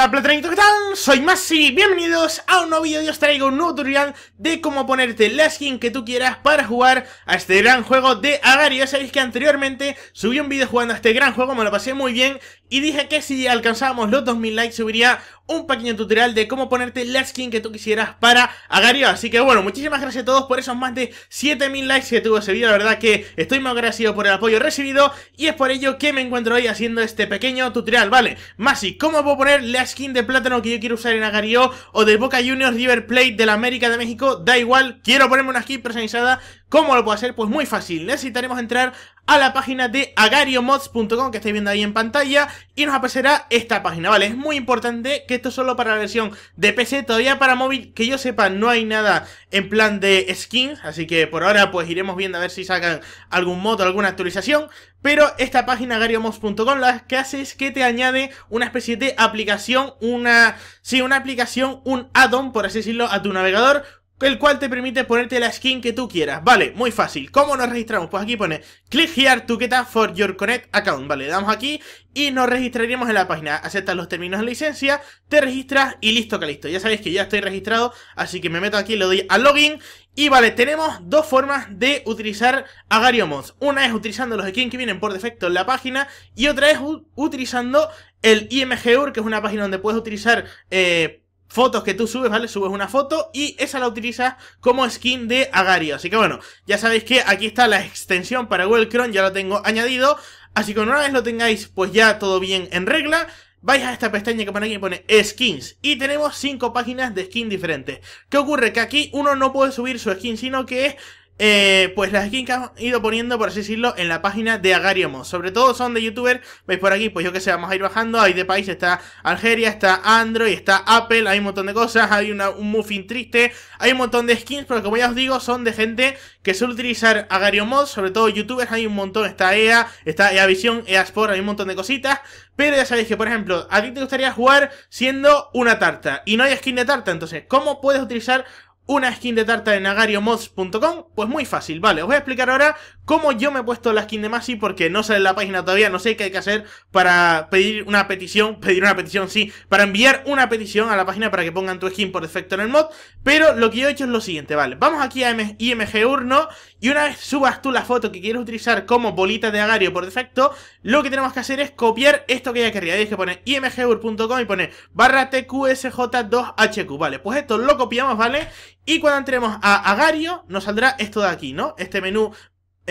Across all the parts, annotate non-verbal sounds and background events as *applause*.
Hola platanito, ¿qué tal? Soy Masi, bienvenidos a un nuevo vídeo y os traigo un nuevo tutorial de cómo ponerte la skin que tú quieras para jugar a este gran juego de Agario. Ya sabéis que anteriormente subí un vídeo jugando a este gran juego, me lo pasé muy bien y dije que si alcanzábamos los 2000 likes subiría un pequeño tutorial de cómo ponerte la skin que tú quisieras para Agario. Así que bueno, muchísimas gracias a todos por esos más de 7000 likes que tuvo ese vídeo. La verdad que estoy muy agradecido por el apoyo recibido y es por ello que me encuentro hoy haciendo este pequeño tutorial, ¿vale? Masi, ¿cómo puedo poner la skin de plátano que yo quiero usar en Agario o de Boca Juniors River Plate de la América de México, da igual, quiero ponerme una skin personalizada ¿Cómo lo puedo hacer? Pues muy fácil, necesitaremos entrar a la página de agariomods.com que estáis viendo ahí en pantalla y nos aparecerá esta página, ¿vale? Es muy importante que esto es solo para la versión de PC, todavía para móvil, que yo sepa no hay nada en plan de skins, así que por ahora pues iremos viendo a ver si sacan algún mod o alguna actualización, pero esta página agariomods.com lo que hace es que te añade una especie de aplicación, una... sí, una aplicación, un add-on, por así decirlo, a tu navegador el cual te permite ponerte la skin que tú quieras. Vale, muy fácil. ¿Cómo nos registramos? Pues aquí pone click here to get up for your connect account. Vale, damos aquí y nos registraríamos en la página. Aceptas los términos de licencia, te registras y listo que listo. Ya sabéis que ya estoy registrado, así que me meto aquí, le doy al login y vale, tenemos dos formas de utilizar Agario Mods. Una es utilizando los skins que vienen por defecto en la página y otra es utilizando el IMGUR que es una página donde puedes utilizar... Eh, fotos que tú subes, ¿vale? Subes una foto y esa la utilizas como skin de Agario. Así que bueno, ya sabéis que aquí está la extensión para Google Chrome, ya la tengo añadido. Así que una vez lo tengáis, pues ya todo bien en regla. Vais a esta pestaña que por aquí pone skins y tenemos cinco páginas de skin diferentes. ¿Qué ocurre? Que aquí uno no puede subir su skin, sino que es eh, pues las skins que han ido poniendo, por así decirlo, en la página de Mods Sobre todo son de youtubers, veis por aquí, pues yo que sé, vamos a ir bajando. Hay de país, está Algeria, está Android, está Apple, hay un montón de cosas. Hay una, un muffin triste, hay un montón de skins, pero como ya os digo, son de gente que suele utilizar Mods Sobre todo youtubers, hay un montón. Está EA, está EA Visión, EA Sport, hay un montón de cositas. Pero ya sabéis que, por ejemplo, a ti te gustaría jugar siendo una tarta y no hay skin de tarta. Entonces, ¿cómo puedes utilizar una skin de tarta en NagarioMods.com Pues muy fácil, vale, os voy a explicar ahora como yo me he puesto la skin de Masi porque no sale en la página todavía, no sé qué hay que hacer para pedir una petición, *laughs* pedir una petición sí, para enviar una petición a la página para que pongan tu skin por defecto en el mod, pero lo que yo he hecho es lo siguiente, vale, vamos aquí a imgur, ¿no? y una vez subas tú la foto que quieres utilizar como bolita de agario por defecto, lo que tenemos que hacer es copiar esto que ya querría, es que pone imgur.com y pone barra tqsj2hq, vale, pues esto lo copiamos, vale, y cuando entremos a agario nos saldrá esto de aquí, ¿no? Este menú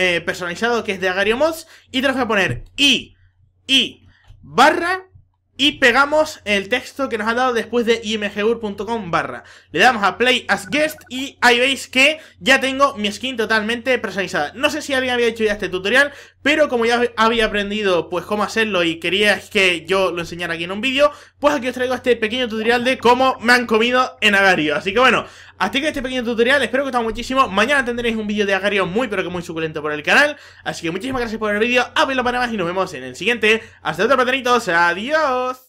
eh, personalizado que es de Agario Mods. Y tenemos que poner I, I, barra. Y pegamos el texto que nos ha dado después de imgur.com barra. Le damos a play as guest y ahí veis que ya tengo mi skin totalmente personalizada. No sé si alguien había hecho ya este tutorial, pero como ya había aprendido pues cómo hacerlo y quería que yo lo enseñara aquí en un vídeo, pues aquí os traigo este pequeño tutorial de cómo me han comido en Agario. Así que bueno, hasta que este pequeño tutorial, espero que os haya muchísimo. Mañana tendréis un vídeo de Agario muy pero que muy suculento por el canal. Así que muchísimas gracias por el vídeo, abrirlo para más y nos vemos en el siguiente. Hasta otro patronitos, adiós.